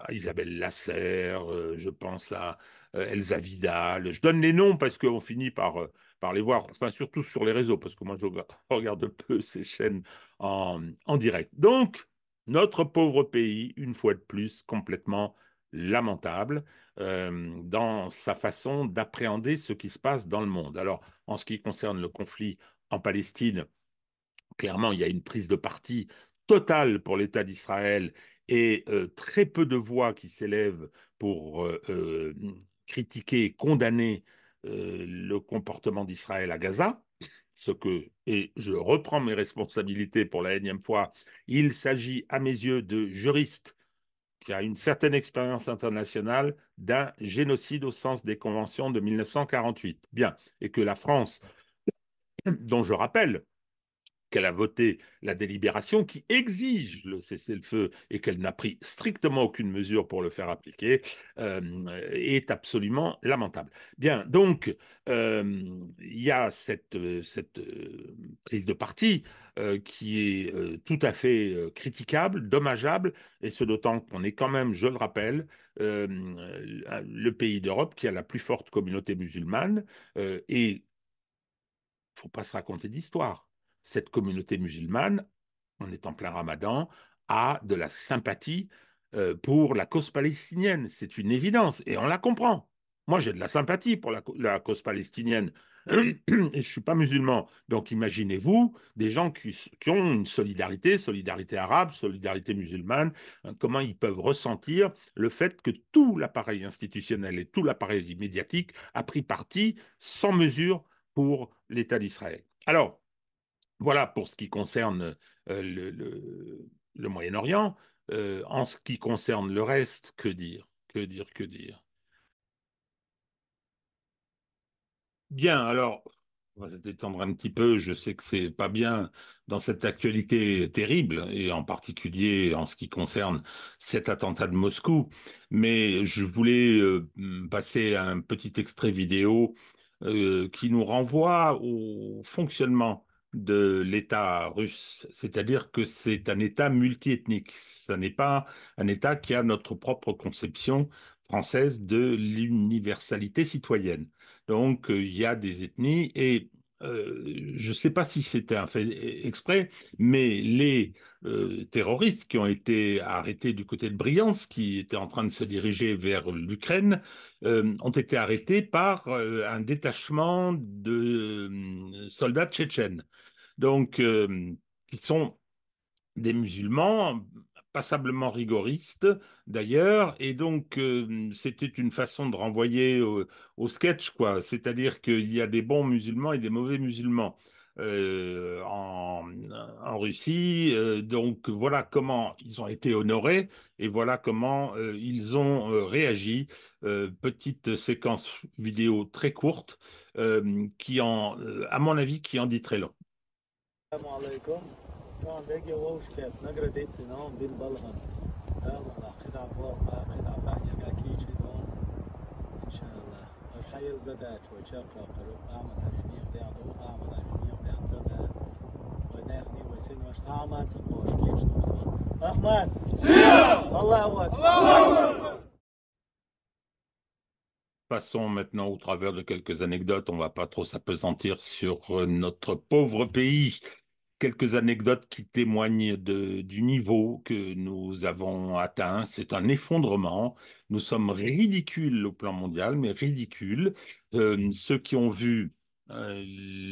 Isabelle Lasserre, je pense à Elsa Vidal. Je donne les noms parce qu'on finit par, par les voir, enfin surtout sur les réseaux, parce que moi je regarde peu ces chaînes en, en direct. Donc, notre pauvre pays, une fois de plus, complètement lamentable euh, dans sa façon d'appréhender ce qui se passe dans le monde. Alors, en ce qui concerne le conflit en Palestine, clairement, il y a une prise de parti totale pour l'État d'Israël et euh, très peu de voix qui s'élèvent pour euh, critiquer et condamner le comportement d'Israël à Gaza ce que, et je reprends mes responsabilités pour la énième fois, il s'agit à mes yeux de juristes qui a une certaine expérience internationale d'un génocide au sens des conventions de 1948. Bien, et que la France, dont je rappelle qu'elle a voté la délibération qui exige le cessez-le-feu et qu'elle n'a pris strictement aucune mesure pour le faire appliquer, euh, est absolument lamentable. Bien, donc, euh, il y a cette, euh, cette prise de parti qui est tout à fait critiquable, dommageable, et ce d'autant qu'on est quand même, je le rappelle, le pays d'Europe qui a la plus forte communauté musulmane, et il ne faut pas se raconter d'histoire cette communauté musulmane, on est en plein ramadan, a de la sympathie euh, pour la cause palestinienne. C'est une évidence et on la comprend. Moi, j'ai de la sympathie pour la, cause palestinienne. Et je ne suis pas musulman. Donc imaginez-vous des gens qui, ont une solidarité, solidarité arabe, solidarité musulmane, hein, comment ils peuvent ressentir le fait que tout l'appareil institutionnel et tout l'appareil médiatique a pris parti sans mesure pour l'État d'Israël. Alors, voilà pour ce qui concerne euh, le, Moyen-Orient. Euh, en ce qui concerne le reste, que dire Que dire Que dire Bien, alors, on va se détendre un petit peu. Je sais que c'est pas bien dans cette actualité terrible, et en particulier en ce qui concerne cet attentat de Moscou. Mais je voulais euh, passer un petit extrait vidéo qui nous renvoie au fonctionnement de l'État russe, c'est-à-dire que c'est un État multiethnique. Ce n'est pas un État qui a notre propre conception française de l'universalité citoyenne. Donc, euh, il y a des ethnies et euh, je ne sais pas si c'était un fait euh, exprès, mais les euh, terroristes qui ont été arrêtés du côté de Briance, qui étaient en train de se diriger vers l'Ukraine, ont été arrêtés par un détachement de soldats tchétchènes. Donc, qui sont des musulmans passablement rigoriste d'ailleurs, et donc c'était une façon de renvoyer au, sketch, quoi. C'est-à-dire qu'il y a des bons musulmans et des mauvais musulmans. Euh, en, Russie. Euh, donc voilà comment ils ont été honorés et voilà comment euh, ils ont réagi. petite séquence vidéo très courte qui, en, à mon avis, qui en dit très long. Passons maintenant au travers de quelques anecdotes. On va pas trop s'apesantir sur euh, notre pauvre pays quelques anecdotes qui témoignent du niveau que nous avons atteint. C'est un effondrement. Nous sommes ridicules au plan mondial, mais ridicules. Euh, ceux qui ont vu euh,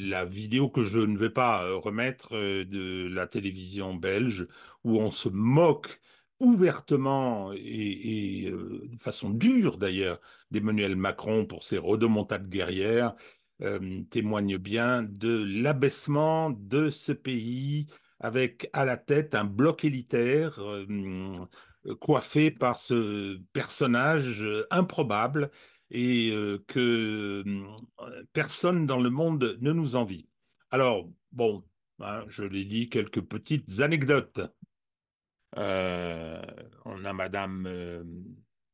la vidéo que je ne vais pas euh, remettre de la télévision belge, où on se moque ouvertement et, de façon dure d'ailleurs d'Emmanuel Macron pour ses redemontades guerrières euh, témoigne bien de l'abaissement de ce pays avec à la tête un bloc élitaire euh, euh, coiffé par ce personnage improbable et que personne dans le monde ne nous envie. Alors, bon, hein, je l'ai dit, quelques petites anecdotes. on a Madame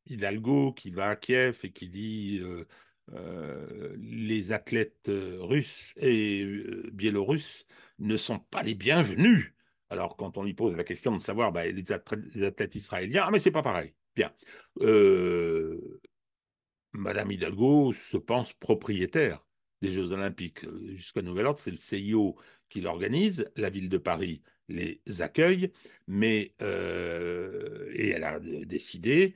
Hidalgo qui va à Kiev et qui dit euh, les athlètes euh, russes et euh, biélorusses ne sont pas les bienvenus. Alors, quand on lui pose la question de savoir bah, les, athlètes, israéliens, ah, mais c'est pas pareil. Bien. Madame Hidalgo se pense propriétaire des Jeux Olympiques. Jusqu'à nouvel ordre, c'est le CIO qui l'organise. La ville de Paris les accueille, mais et elle a décidé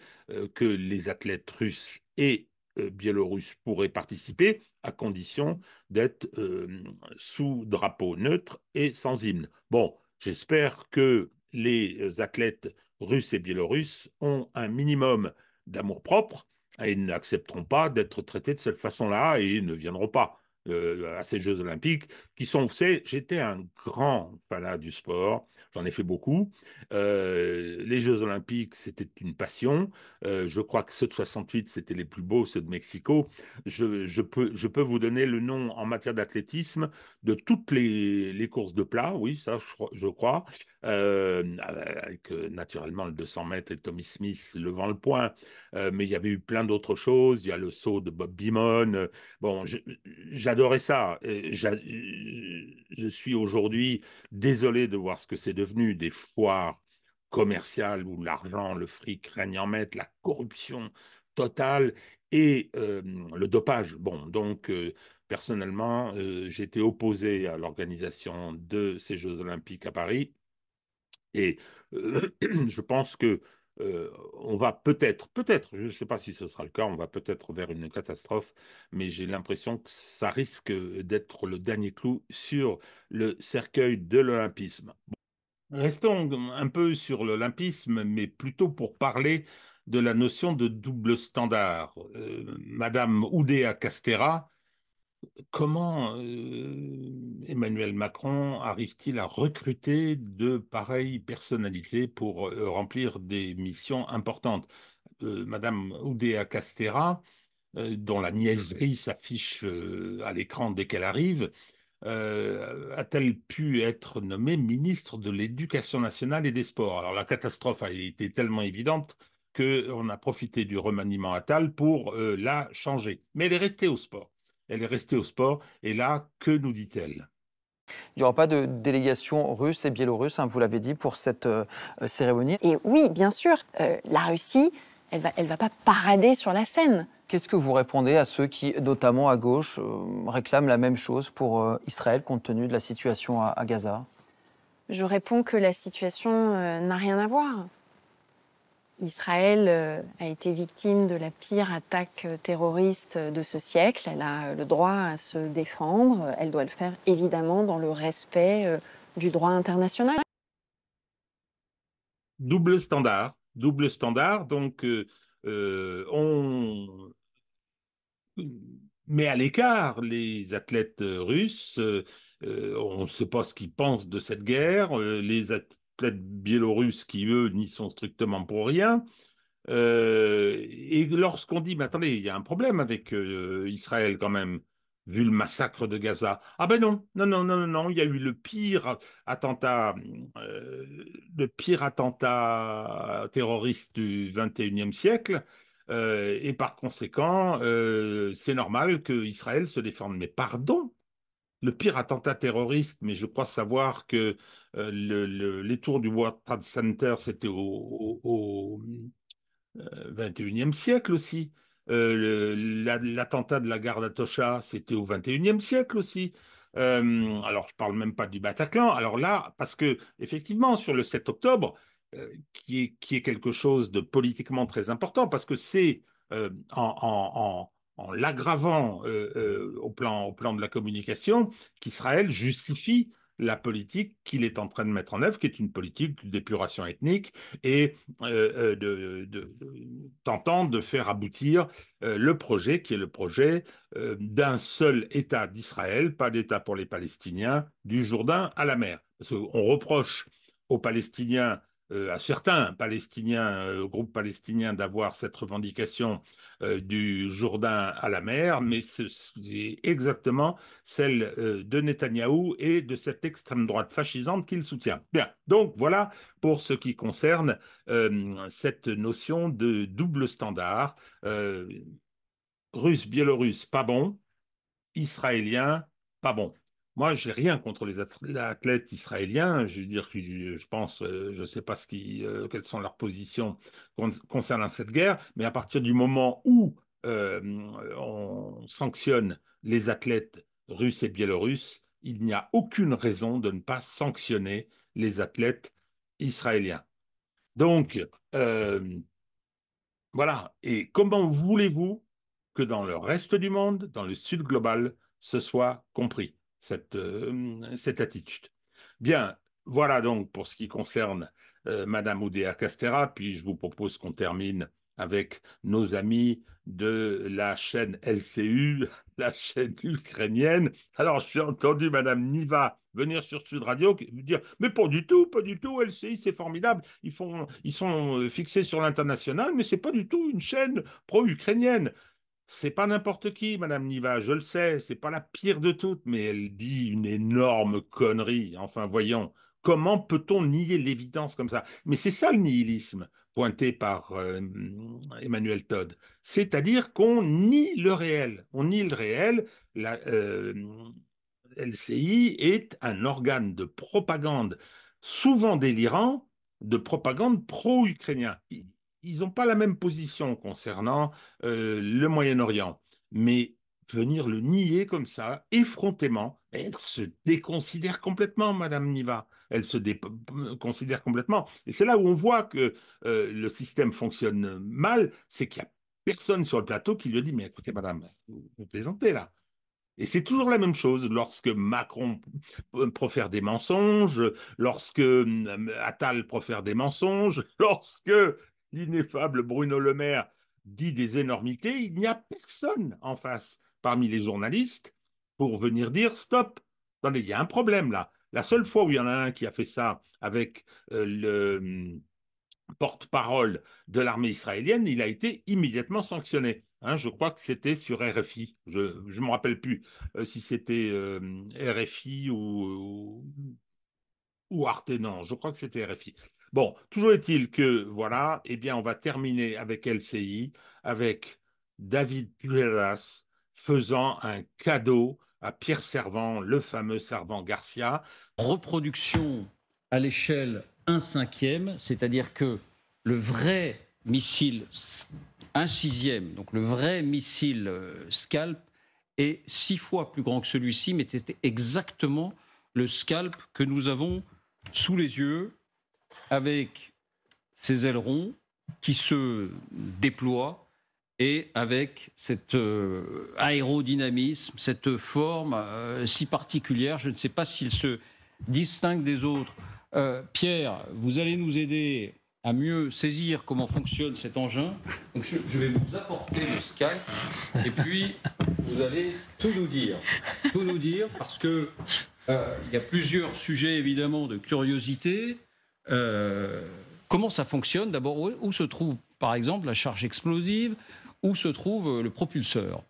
que les athlètes russes et euh, biélorusse pourrait participer à condition d'être euh, sous drapeau neutre et sans hymne. Bon, j'espère que les euh, athlètes russes et biélorusses ont un minimum d'amour-propre et n'accepteront pas d'être traités de cette façon-là et ne viendront pas à ces Jeux olympiques, qui sont, j'étais un grand fanat du sport, j'en ai fait beaucoup. Euh, les Jeux olympiques, c'était une passion. Euh, je crois que ceux de 68, c'était les plus beaux, ceux de Mexico. Je, peux, je peux vous donner le nom en matière d'athlétisme de toutes les, courses de plat, oui, ça je, crois, euh, avec naturellement le 200 mètres et Tommy Smith levant le point, mais il y avait eu plein d'autres choses. Il y a le saut de Bob Beamon. Bon, j'adore j'adorais ça. Je suis aujourd'hui désolé de voir ce que c'est devenu des foires commerciales où l'argent, le fric règne en maître, la corruption totale et euh, le dopage. Bon, donc euh, personnellement, euh, j'étais opposé à l'organisation de ces Jeux olympiques à Paris. Et je pense que euh, on va peut-être, peut-être, je ne sais pas si ce sera le cas, on va peut-être vers une catastrophe, mais j'ai l'impression que ça risque d'être le dernier clou sur le cercueil de l'Olympisme. Restons un peu sur l'Olympisme, mais plutôt pour parler de la notion de double standard. Euh, Madame Oudéa Castera comment euh, Emmanuel Macron arrive-t-il à recruter de pareilles personnalités pour euh, remplir des missions importantes euh, Madame Oudéa Castera, dont la niaiserie s'affiche à l'écran dès qu'elle arrive, a-t-elle pu être nommée ministre de l'Éducation nationale et des Sports Alors la catastrophe a été tellement évidente qu'on a profité du remaniement Attal pour la changer. Mais elle est restée au sport elle est restée au sport. Et là, que nous dit-elle il n'y aura pas de délégation russe et biélorusse, hein, vous l'avez dit, pour cette euh, euh, cérémonie. Et oui, bien sûr, euh, la Russie, elle va, elle va pas parader sur la scène. Qu'est-ce que vous répondez à ceux qui, notamment à gauche, réclament la même chose pour Israël compte tenu de la situation à Gaza Je réponds que la situation n'a rien à voir. Israël euh, a été victime de la pire attaque euh, terroriste euh, de ce siècle. Elle a le droit à se défendre. Elle doit le faire évidemment dans le respect du droit international. Double standard, double standard. Donc, on met à l'écart les athlètes russes. on ne sait pas ce qu'ils pensent de cette guerre. les athlètes biélorusses qui, eux, n'y sont strictement pour rien. Euh, et lorsqu'on dit, mais attendez, il y a un problème avec euh, Israël quand même, vu le massacre de Gaza. Ah ben non, non, non, non, non, il y a eu le pire attentat, euh, le pire attentat terroriste du 21e siècle. et par conséquent, c'est normal que Israël se défende. Mais pardon, le pire attentat terroriste, mais je crois savoir que euh, les tours du World Trade Center, c'était au, 21e euh, siècle aussi. Euh, l'attentat de la gare d'Atocha, c'était au 21e siècle aussi. alors, je ne parle même pas du Bataclan. Alors là, parce que effectivement, sur le 7 octobre, qui est, qui, quelque chose de politiquement très important, parce que c'est en en l'aggravant euh, euh, au, plan, de la communication, qu'Israël justifie la politique qu'il est en train de mettre en œuvre, qui est une politique d'épuration ethnique et euh, tentant de faire aboutir le projet qui est le projet d'un seul État d'Israël, pas d'État pour les Palestiniens, du Jourdain à la mer. Parce qu'on reproche aux Palestiniens euh, à certains Palestiniens, euh, groupe groupes palestiniens, d'avoir cette revendication euh, du Jourdain à la mer, mais c'est exactement celle de Netanyahou et de cette extrême droite fascisante qu'il soutient. Bien, donc voilà pour ce qui concerne cette notion de double standard. russe, biélorusse, pas bon. Israélien, pas bon. Moi, je n'ai rien contre les athlètes israéliens. Je veux dire, je pense, euh, je ne sais pas ce qui, euh, quelles sont leurs positions concernant cette guerre, mais à partir du moment où euh, on sanctionne les athlètes russes et biélorusses, il n'y a aucune raison de ne pas sanctionner les athlètes israéliens. Donc, voilà. Et comment voulez-vous que dans le reste du monde, dans le sud global, ce soit compris euh, cette, attitude. Bien, voilà donc pour ce qui concerne Mme euh, Madame Oudéa Castera, puis je vous propose qu'on termine avec nos amis de la chaîne LCU, la chaîne ukrainienne. Alors, j'ai entendu Madame Niva venir sur Sud Radio dire Mais pas du tout, pas du tout, LCI, c'est formidable. Ils, ils sont euh, fixés sur l'international, mais c'est pas du tout une chaîne pro-ukrainienne. C'est pas n'importe qui, Madame Niva, je le sais, c'est pas la pire de toutes, mais elle dit une énorme connerie. Enfin, voyons, comment peut-on nier l'évidence comme ça Mais c'est ça le nihilisme pointé par euh, Emmanuel Todd, c'est-à-dire qu'on nie le réel, on nie le réel. La euh, LCI est un organe de propagande souvent délirant, de propagande pro-ukrainien ils n'ont pas la même position concernant euh, le Moyen-Orient. Mais venir le nier comme ça, effrontément, elle se déconsidère complètement, Madame Niva. Elle se déconsidère complètement. Et c'est là où on voit que euh, le système fonctionne mal, c'est qu'il n'y a personne sur le plateau qui lui dit, mais écoutez, Madame, vous, vous plaisantez là. Et c'est toujours la même chose lorsque Macron profère des mensonges, lorsque hum, Attal profère des mensonges, lorsque l'ineffable Bruno Le Maire dit des énormités, il n'y a personne en face parmi les journalistes pour venir dire stop. Attendez, il y a un problème là. La seule fois où il y en a un qui a fait ça avec euh, le hum, porte-parole de l'armée israélienne, il a été immédiatement sanctionné. Hein, je crois que c'était sur RFI. Je ne me rappelle plus euh, si c'était euh, RFI ou, ou, Arte. je crois que c'était RFI. Bon, toujours est-il que, voilà, eh bien, on va terminer avec LCI, avec David Pujadas faisant un cadeau à Pierre Servant, le fameux Servant Garcia. Reproduction à l'échelle 1 cinquième, c'est-à-dire que le vrai missile 1 sixième, donc le vrai missile euh, Scalp, est six fois plus grand que celui-ci, mais c'était exactement le Scalp que nous avons sous les yeux avec ses ailerons qui se déploient et avec cet euh, aérodynamisme, cette forme euh, si particulière. Je ne sais pas s'il se distingue des autres. Euh, Pierre, vous allez nous aider à mieux saisir comment fonctionne cet engin. Donc je, vais vous apporter le Skype et puis vous allez tout nous dire. Tout nous dire parce que il y a plusieurs sujets évidemment de curiosité, euh, comment ça fonctionne D'abord, où se trouve, par exemple, la charge explosive Où se trouve euh, le propulseur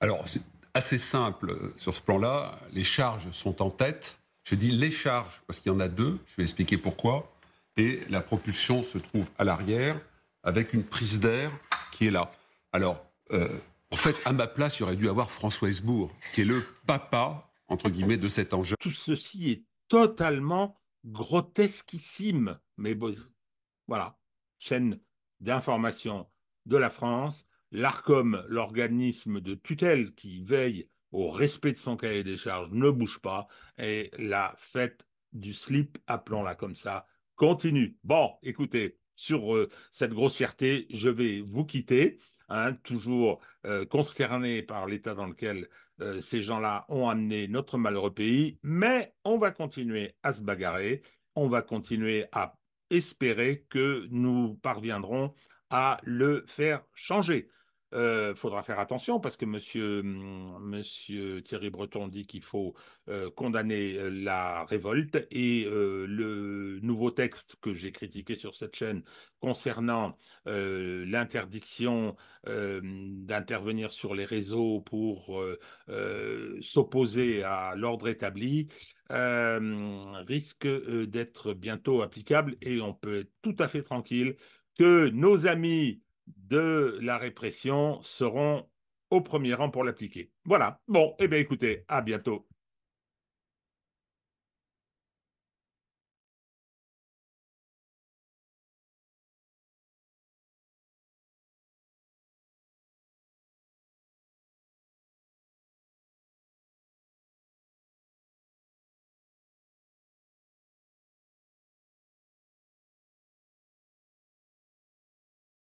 Alors, c'est assez simple euh, sur ce plan-là. Les charges sont en tête. Je dis les charges parce qu'il y en a deux. Je vais expliquer pourquoi. Et la propulsion se trouve à l'arrière avec une prise d'air qui est là. Alors, en fait, à ma place, il aurait dû avoir François Hesbourg, qui est le papa, entre guillemets, de cet engin. Tout ceci est totalement grotesquissime, mais voilà, chaîne d'information de la France, l'ARCOM, l'organisme de tutelle qui veille au respect de son cahier des charges, ne bouge pas, et la fête du slip, appelons-la comme ça, continue. Bon, écoutez, sur euh, cette grossièreté, je vais vous quitter, hein, toujours euh, consterné par l'état dans lequel euh, ces gens-là ont amené notre malheureux pays, mais on va continuer à se bagarrer, on va continuer à espérer que nous parviendrons à le faire changer. Il faudra faire attention parce que monsieur, mmh, Thierry Breton dit qu'il faut condamner la révolte et le nouveau texte que j'ai critiqué sur cette chaîne concernant l'interdiction d'intervenir sur les réseaux pour s'opposer à l'ordre établi risque d'être bientôt applicable et on peut être tout à fait tranquille que nos amis de la répression seront au premier rang pour l'appliquer. Voilà. Bon, eh bien écoutez, à bientôt.